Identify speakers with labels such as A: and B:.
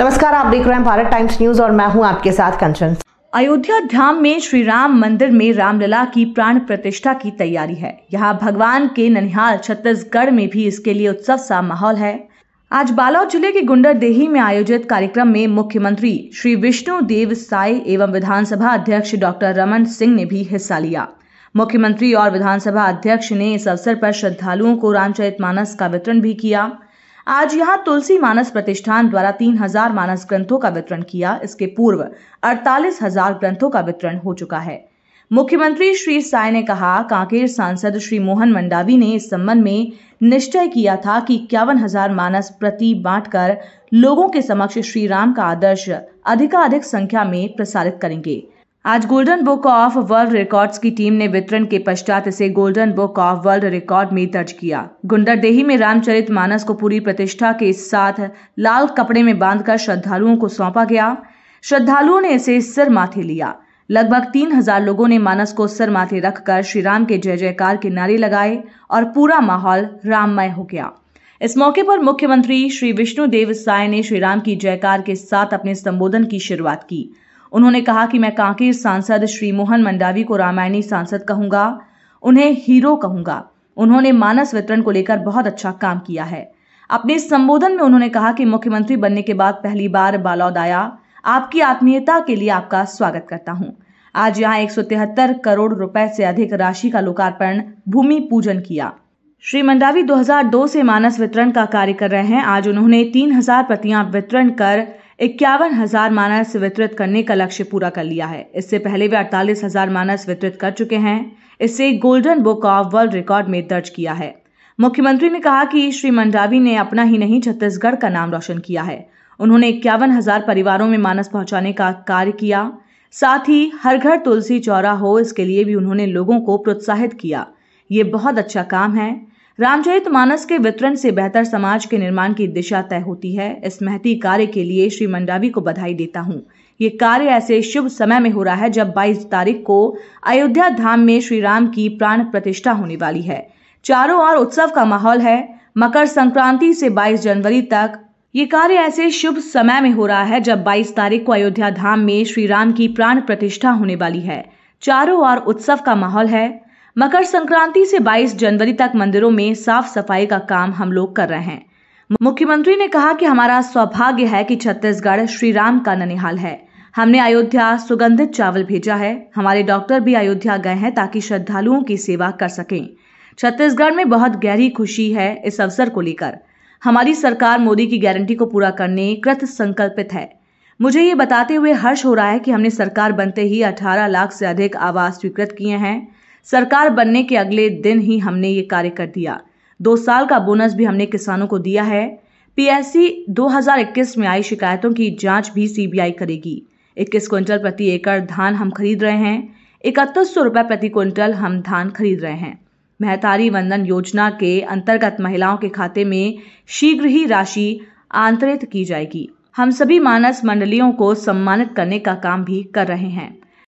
A: नमस्कार आप देख रहे हैं भारत टाइम्स न्यूज और मैं हूं आपके साथ कंचन अयोध्या धाम में श्री राम मंदिर में रामलला की प्राण प्रतिष्ठा की तैयारी है यहाँ भगवान के ननिहाल छत्तीसगढ़ में भी इसके लिए उत्सव सा माहौल है आज बालोद जिले के गुंडरदेही में आयोजित कार्यक्रम में मुख्यमंत्री श्री विष्णु देव साय एवं विधानसभा अध्यक्ष डॉक्टर रमन सिंह ने भी हिस्सा लिया मुख्यमंत्री और विधानसभा अध्यक्ष ने इस अवसर पर श्रद्धालुओं को रामचरित मानस का वितरण भी किया आज यहां तुलसी मानस प्रतिष्ठान द्वारा तीन हजार मानस ग्रंथों का वितरण किया इसके पूर्व अड़तालीस हजार ग्रंथों का वितरण हो चुका है मुख्यमंत्री श्री साय ने कहा कांकेर सांसद श्री मोहन मंडावी ने इस संबंध में निश्चय किया था कि इक्यावन हजार मानस प्रति बांटकर लोगों के समक्ष श्री राम का आदर्श अधिकाधिक संख्या में प्रसारित करेंगे आज golden book of world records की टीम ने वितरण के पश्चात इसे golden book of world record में दर्ज किया गुंडरदेही में रामचरित मानस को पूरी प्रतिष्ठा के साथ लाल कपड़े में बांधकर श्रद्धालुओं को सौंपा गया श्रद्धालुओं ने इसे सिर माथे लिया लगभग तीन हजार लोगों ने मानस को सिर माथे रखकर श्री राम के जय जयकार के नारे लगाए और पूरा माहौल राममय हो गया इस मौके पर मुख्यमंत्री श्री विष्णु देव साय ने श्री राम की जयकार के साथ अपने संबोधन की शुरुआत की उन्होंने कहा कि मैं कांकेर सांसद श्री मोहन मंडावी को रामायणी सांसद कहूंगा उन्हें हीरो कहूंगा उन्होंने मानस वितरण को लेकर बहुत अच्छा काम किया है अपने संबोधन में उन्होंने कहा कि मुख्यमंत्री बनने के बाद पहली बार बालौद आया आपकी आत्मीयता के लिए आपका स्वागत करता हूं आज यहां एक करोड़ रुपए से अधिक राशि का लोकार्पण भूमि पूजन किया श्री मंडावी 2002 से मानस वितरण का कार्य कर रहे हैं आज उन्होंने 3000 प्रतियां वितरण कर इक्यावन हजार मानस वितरित करने का लक्ष्य पूरा कर लिया है इससे पहले वे अड़तालीस हजार मानस वितरित कर चुके हैं इसे golden book of world record में दर्ज किया है मुख्यमंत्री ने कहा कि श्री मंडावी ने अपना ही नहीं छत्तीसगढ़ का नाम रोशन किया है उन्होंने इक्यावन हजार परिवारों में मानस पहुंचाने का कार्य किया साथ ही हर घर तुलसी चौरा हो इसके लिए भी उन्होंने लोगों को प्रोत्साहित किया ये बहुत अच्छा काम है रामचरित मानस के वितरण से बेहतर समाज के निर्माण की दिशा तय होती है इस महती कार्य के लिए श्री मंडावी को बधाई देता हूँ ये कार्य ऐसे शुभ समय में हो रहा है जब 22 तारीख को अयोध्या धाम में श्री राम की प्राण प्रतिष्ठा होने वाली है चारों ओर उत्सव का माहौल है मकर संक्रांति से 22 जनवरी तक ये कार्य ऐसे शुभ समय में हो रहा है जब 22 तारीख को अयोध्या धाम में श्री राम की प्राण प्रतिष्ठा होने वाली है चारों ओर उत्सव का माहौल है मकर संक्रांति से 22 जनवरी तक मंदिरों में साफ सफाई का काम हम लोग कर रहे हैं मुख्यमंत्री ने कहा कि हमारा सौभाग्य है कि छत्तीसगढ़ श्री राम का ननिहाल है हमने अयोध्या सुगंधित चावल भेजा है हमारे डॉक्टर भी अयोध्या गए हैं ताकि श्रद्धालुओं की सेवा कर सकें छत्तीसगढ़ में बहुत गहरी खुशी है इस अवसर को लेकर हमारी सरकार मोदी की गारंटी को पूरा करने कृत संकल्पित है मुझे ये बताते हुए हर्ष हो रहा है कि हमने सरकार बनते ही 18 लाख से अधिक आवास स्वीकृत किए हैं सरकार बनने के अगले दिन ही हमने ये कार्य कर दिया दो साल का बोनस भी हमने किसानों को दिया है पीएससी 2021 में आई शिकायतों की जांच भी सीबीआई करेगी इक्कीस क्विंटल प्रति एकड़ धान हम खरीद रहे हैं इकहत्तर सौ रुपये प्रति क्विंटल हम धान खरीद रहे हैं महतारी वंदन योजना के अंतर्गत महिलाओं के खाते में शीघ्र ही राशि आंतरित की जाएगी हम सभी मानस मंडलियों को सम्मानित करने का काम भी कर रहे हैं